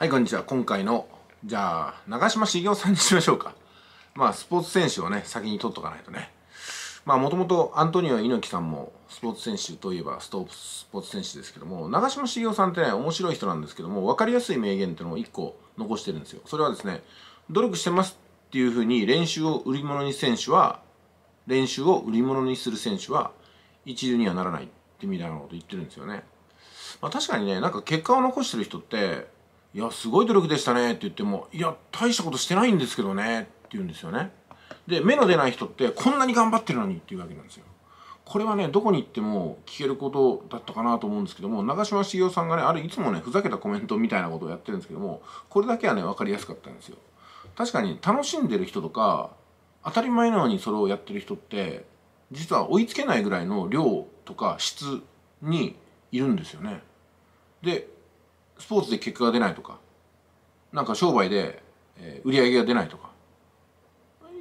はいこんにちは今回のじゃあ長嶋茂雄さんにしましょうかまあスポーツ選手をね先に取っとかないとねまあもともとアントニオ猪木さんもスポーツ選手といえばストスポーツ選手ですけども長嶋茂雄さんってね面白い人なんですけども分かりやすい名言っていうのを1個残してるんですよそれはですね努力してますっていうふうに練習を売り物に選手は練習を売り物にする選手は一流にはならないってみたいなこと言ってるんですよねまあ確かにねなんか結果を残してる人っていや、すごい努力でしたねって言っても、いや、大したことしてないんですけどねって言うんですよね。で、目の出ない人ってこんなに頑張ってるのにっていうわけなんですよ。これはね、どこに行っても聞けることだったかなと思うんですけども、長嶋茂雄さんがね、あれいつもね、ふざけたコメントみたいなことをやってるんですけども、これだけはね、分かりやすかったんですよ。確かに楽しんでる人とか、当たり前のようにそれをやってる人って、実は追いつけないぐらいの量とか質にいるんですよね。で、スポーツで結果が出ないとかなんか商売で、えー、売り上げが出ないとか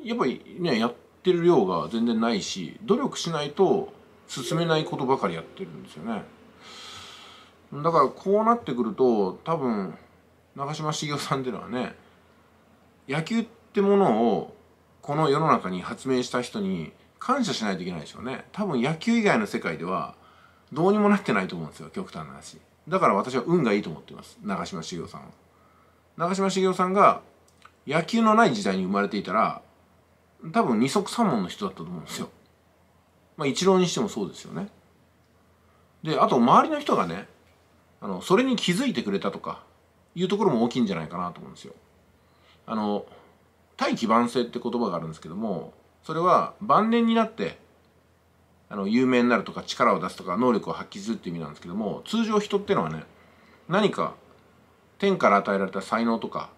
やっぱりねやってる量が全然ないし努力しないと進めないことばかりやってるんですよねだからこうなってくると多分長嶋茂雄さんっていうのはね野球ってものをこの世の中に発明した人に感謝しないといけないでしょうね多分野球以外の世界ではどうにもなってないと思うんですよ極端な話。だから私は運がいいと思っています長嶋茂雄さんは長嶋茂雄さんが野球のない時代に生まれていたら多分二足三門の人だったと思うんですよまあ一郎にしてもそうですよねであと周りの人がねあのそれに気づいてくれたとかいうところも大きいんじゃないかなと思うんですよあの大器晩成って言葉があるんですけどもそれは晩年になってあの有名になるとか力を出すとか能力を発揮するっていう意味なんですけども通常人ってのはね何か天から与えられた才能とか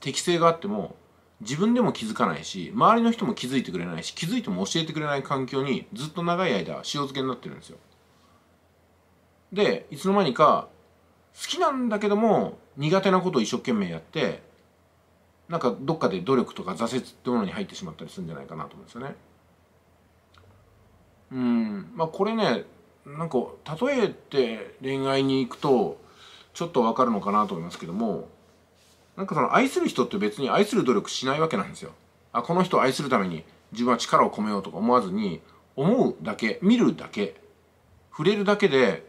適性があっても自分でも気づかないし周りの人も気づいてくれないし気づいても教えてくれない環境にずっと長い間塩漬けになってるんですよ。でいつの間にか好きなんだけども苦手なことを一生懸命やってなんかどっかで努力とか挫折ってものに入ってしまったりするんじゃないかなと思うんですよね。うんまあこれねなんか例えて恋愛に行くとちょっとわかるのかなと思いますけどもなんかその愛する人って別に愛する努力しないわけなんですよ。あこの人を愛するために自分は力を込めようとか思わずに思うだけ見るだけ触れるだけで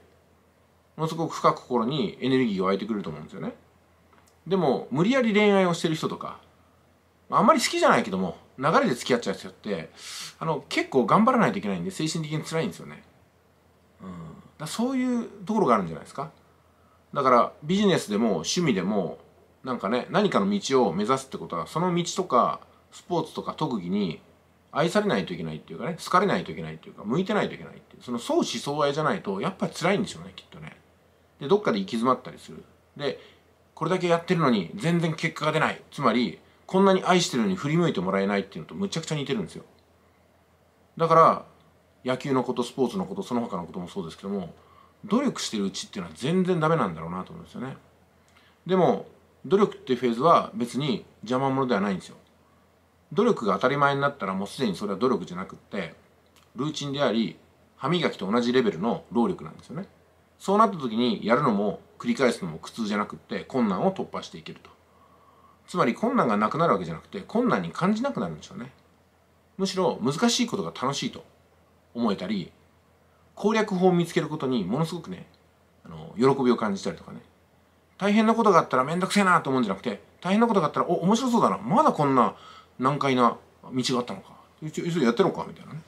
ものすごく深く心にエネルギーが湧いてくると思うんですよね。でも無理やり恋愛をしてる人とかあんまり好きじゃないけども流れで付き合っちゃう人ってあの結構頑張らないといけないんで精神的に辛いんですよね、うん、だそういうところがあるんじゃないですかだからビジネスでも趣味でもなんかね何かの道を目指すってことはその道とかスポーツとか特技に愛されないといけないっていうかね好かれないといけないっていうか向いてないといけないっていうその相思相愛じゃないとやっぱり辛いんでしょうねきっとねでどっかで行き詰まったりするでこれだけやってるのに全然結果が出ないつまりこんなに愛してるのに振り向いてもらえないっていうのとむちゃくちゃ似てるんですよだから野球のことスポーツのことその他のこともそうですけども努力してるうちっていうのは全然ダメなんだろうなと思うんですよねでも努力っていうフェーズは別に邪魔者ではないんですよ努力が当たり前になったらもうすでにそれは努力じゃなくってルーチンであり歯磨きと同じレベルの労力なんですよねそうなった時にやるのも繰り返すのも苦痛じゃなくって困難を突破していけるとつまり困難がなくなるわけじゃなくて困難に感じなくなるんでしょうねむしろ難しいことが楽しいと思えたり攻略法を見つけることにものすごくねあの喜びを感じたりとかね大変なことがあったら面倒くせえなと思うんじゃなくて大変なことがあったらお面白そうだなまだこんな難解な道があったのか一応やってろかみたいなね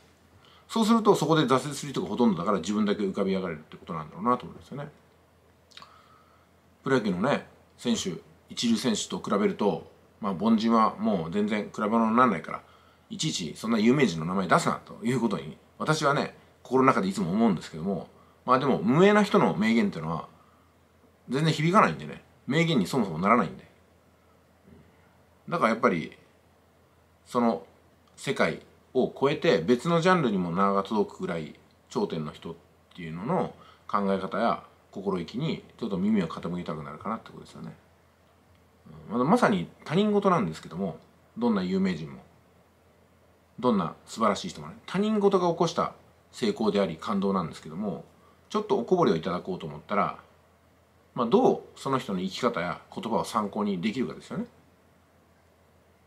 そうするとそこで挫折する人がほとんどだから自分だけ浮かび上がれるってことなんだろうなと思うんですよねプロ野球のね選手一流選手と比べると、まあ、凡人はもう全然比べ物にならないからいちいちそんな有名人の名前出すなということに私はね心の中でいつも思うんですけどもまあでも無名な人の名言っていうのは全然響かないんでね名言にそもそもならないんでだからやっぱりその世界を超えて別のジャンルにも名が届くぐらい頂点の人っていうのの考え方や心意気にちょっと耳を傾けたくなるかなってことですよね。まさに他人事なんですけどもどんな有名人もどんな素晴らしい人もね他人事が起こした成功であり感動なんですけどもちょっとおこぼれをいただこうと思ったら、まあ、どうその人の生き方や言葉を参考にできるかですよね。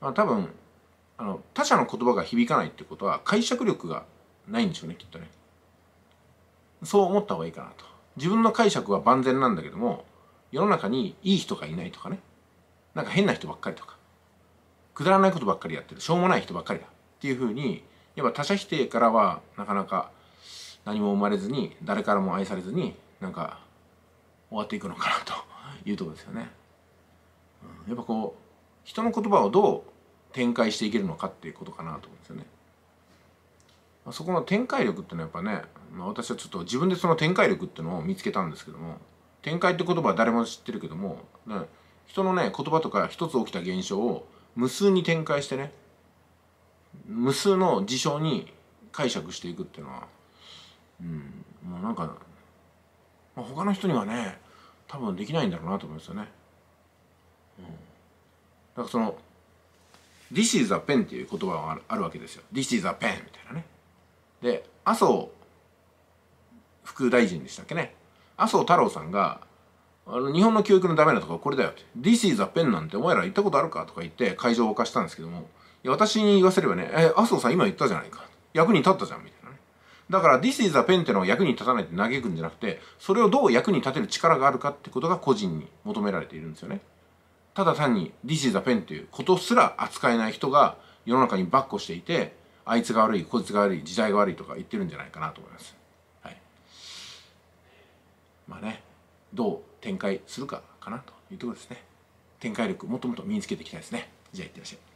まあ、多分あの他者の言葉が響かないってことは解釈力がないんでしょうねきっとね。そう思った方がいいかなと。自分の解釈は万全なんだけども世の中にいい人がいないとかねなんか変な人ばっかりとかくだらないことばっかりやってるしょうもない人ばっかりだっていうふうにやっぱ他者否定からはなかなか何も生まれずに誰からも愛されずになんか終わっていくのかなというとこですよね。やっぱこう人の言葉をどう展開していけるのかっていうことかなと思うんですよね。そこの展開力ってのはやっぱね、まあ、私はちょっと自分でその展開力っていうのを見つけたんですけども展開って言葉は誰も知ってるけども人のね言葉とか一つ起きた現象を無数に展開してね無数の事象に解釈していくっていうのはうんもうなんか、まあ、他の人にはね多分できないんだろうなと思いますよね。うん、だからその「This is a pen」っていう言葉があるわけですよ。This is a pen みたいなね。で麻生副大臣でしたっけね麻生太郎さんがあの日本の教育のダメなところこれだよって This is a pen なんてお前ら行ったことあるかとか言って会場を貸したんですけどもいや私に言わせればね「え麻生さん今言ったじゃないか」役に立ったじゃんみたいなねだから This is a pen ってのは役に立たないって嘆くんじゃなくてそれをどう役に立てる力があるかってことが個人に求められているんですよねただ単に This is a pen っていうことすら扱えない人が世の中にバッコしていてあいつが悪いこいつが悪い時代が悪いとか言ってるんじゃないかなと思いますはいまあねどう展開するかかなというところですね展開力もっともっと身につけていきたいですねじゃあいってらっしゃい